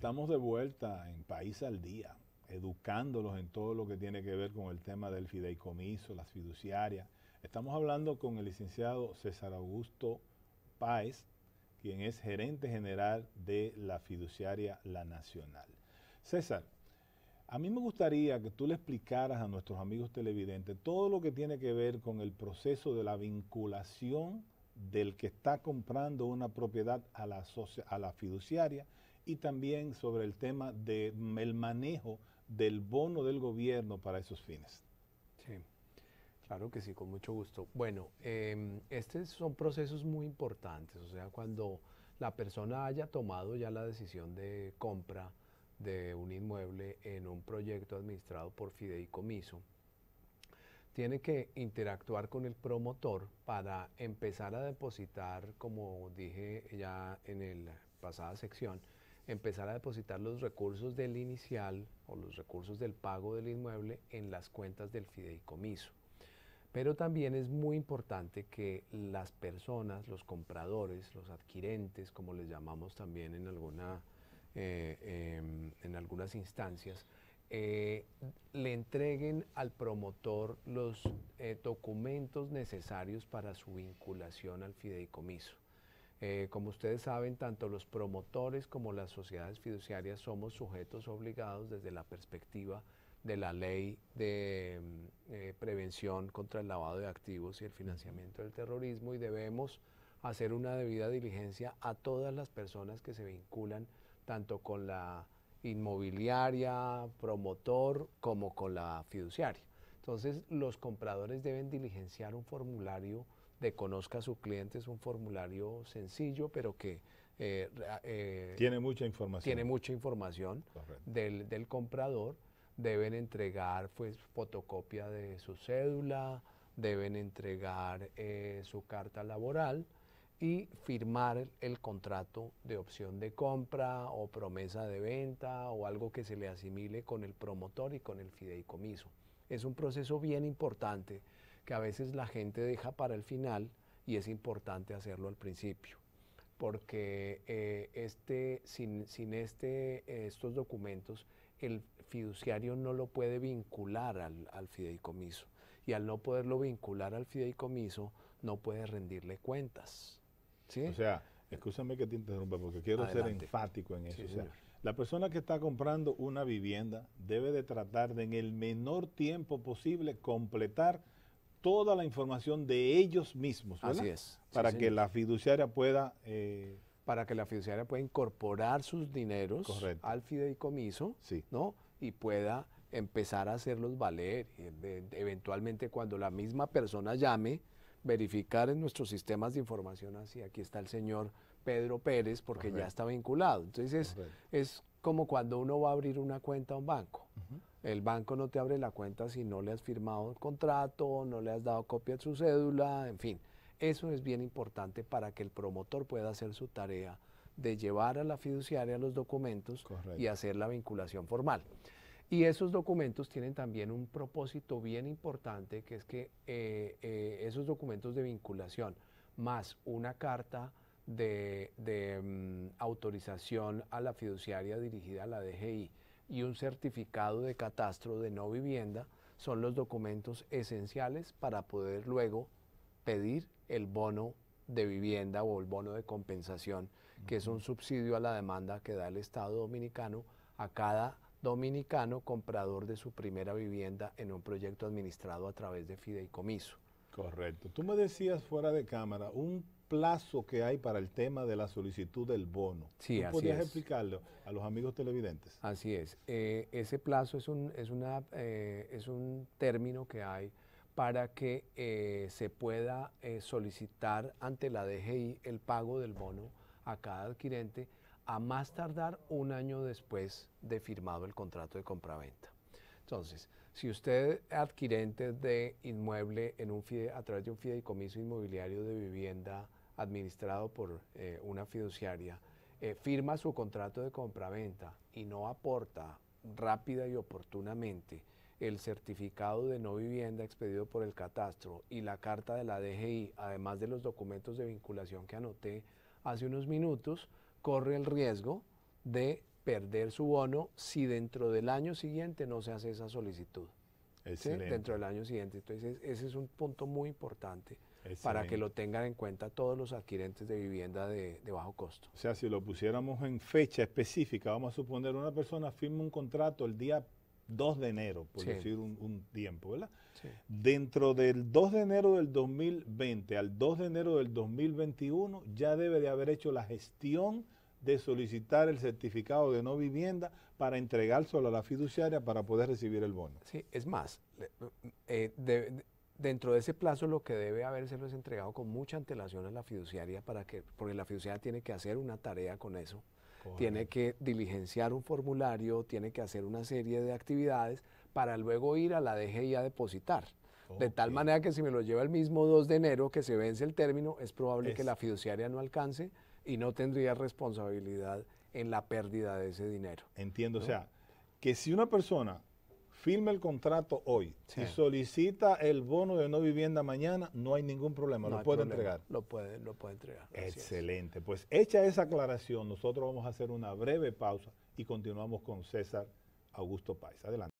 Estamos de vuelta en País al Día, educándolos en todo lo que tiene que ver con el tema del fideicomiso, las fiduciarias. Estamos hablando con el licenciado César Augusto Páez, quien es gerente general de la fiduciaria La Nacional. César, a mí me gustaría que tú le explicaras a nuestros amigos televidentes todo lo que tiene que ver con el proceso de la vinculación del que está comprando una propiedad a la, a la fiduciaria y también sobre el tema del mm, manejo del bono del gobierno para esos fines. Sí, claro que sí, con mucho gusto. Bueno, em, estos son procesos muy importantes, o sea, cuando la persona haya tomado ya la decisión de compra de un inmueble en un proyecto administrado por fideicomiso, tiene que interactuar con el promotor para empezar a depositar, como dije ya en la pasada sección, empezar a depositar los recursos del inicial o los recursos del pago del inmueble en las cuentas del fideicomiso. Pero también es muy importante que las personas, los compradores, los adquirentes, como les llamamos también en, alguna, eh, em, en algunas instancias, eh, le entreguen al promotor los eh, documentos necesarios para su vinculación al fideicomiso. Eh, como ustedes saben, tanto los promotores como las sociedades fiduciarias somos sujetos obligados desde la perspectiva de la ley de mm, eh, prevención contra el lavado de activos y el financiamiento del terrorismo y debemos hacer una debida diligencia a todas las personas que se vinculan tanto con la inmobiliaria, promotor, como con la fiduciaria. Entonces, los compradores deben diligenciar un formulario de Conozca a su cliente es un formulario sencillo, pero que... Eh, eh, tiene mucha información. Tiene mucha información del, comprador. Deben entregar pues, fotocopia de su cédula, deben entregar eh, su carta laboral y firmar el, contrato de opción de compra o promesa de venta o algo que se le asimile con el promotor y con el fideicomiso. Es un proceso bien importante que a veces la gente deja para el final y es importante hacerlo al principio, porque eh, este, sin, este, eh, estos documentos el fiduciario no lo puede vincular al, fideicomiso y al no poderlo vincular al fideicomiso no puede rendirle cuentas. O sea, escúchame que te interrumpa porque quiero ser enfático en eso. la persona que está comprando una vivienda debe de tratar de en el menor tiempo posible completar toda la información de ellos mismos. Así es. Para que la fiduciaria pueda... Eh, para que la fiduciaria pueda incorporar sus dineros al fideicomiso, ¿no? Y pueda empezar a hacerlos valer. Eh, eventualmente cuando la misma persona llame, verificar en nuestros sistemas de información así, aquí está el señor Pedro Pérez porque ya está vinculado. Entonces es, como cuando uno va a abrir una cuenta a un banco. El banco no te abre la cuenta si no le has firmado el contrato, no le has dado copia de su cédula, en fin. Eso es bien importante para que el promotor pueda hacer su tarea de llevar a la fiduciaria los documentos y hacer la vinculación formal. Y esos documentos tienen también un propósito bien importante, que es que eh, eh, esos documentos de vinculación más una carta de, mm, autorización a la fiduciaria dirigida a la DGI, y un certificado de catastro de no vivienda son los documentos esenciales para poder luego pedir el bono de vivienda o el bono de compensación, que es un subsidio a la demanda que da el Estado dominicano a cada dominicano comprador de su primera vivienda en un proyecto administrado a través de fideicomiso. Correcto. Tú me decías fuera de cámara, un plazo que hay para el tema de la solicitud del bono. Sí, así explicarlo a los amigos televidentes? Así es. Eh, ese plazo es un, es, una, eh, es un término que hay para que eh, se pueda solicitar ante la DGI el pago del bono a cada adquirente a más tardar un año después de firmado el contrato de compraventa. Entonces, si usted es adquirente de inmueble en un fide, a través de un fideicomiso inmobiliario de vivienda administrado por eh, una fiduciaria, eh, firma su contrato de compraventa y no aporta rápida y oportunamente el certificado de no vivienda expedido por el catastro y la carta de la DGI, además de los documentos de vinculación que anoté hace unos minutos, corre el riesgo de perder su bono si dentro del año siguiente no se hace esa solicitud dentro del año siguiente. Entonces, ese es un punto muy importante para que lo tengan en cuenta todos los adquirentes de vivienda de, bajo costo. O sea, si lo pusiéramos en fecha específica, vamos a suponer una persona firma un contrato el día 2 de enero, por decir un, tiempo, ¿verdad? Dentro del 2 de enero del 2020 al 2 de enero del 2021 ya debe de haber hecho la gestión de solicitar el certificado de no vivienda para entregárselo a la fiduciaria para poder recibir el bono. Sí, es más, eh, dentro de ese plazo lo que debe haberse es entregado con mucha antelación a la fiduciaria para que, porque la fiduciaria tiene que hacer una tarea con eso, tiene que diligenciar un formulario, tiene que hacer una serie de actividades para luego ir a la DGI a depositar. De tal manera que si me lo lleva el mismo 2 de enero que se vence el término, es probable que la fiduciaria no alcance y no tendría responsabilidad en la pérdida de ese dinero. Entiendo, o sea, que si una persona firma el contrato hoy y solicita el bono de no vivienda mañana, no hay ningún problema, lo puede entregar. Lo puede, lo entregar. Excelente, pues hecha esa aclaración, nosotros vamos a hacer una breve pausa y continuamos con César Augusto Páez. Adelante.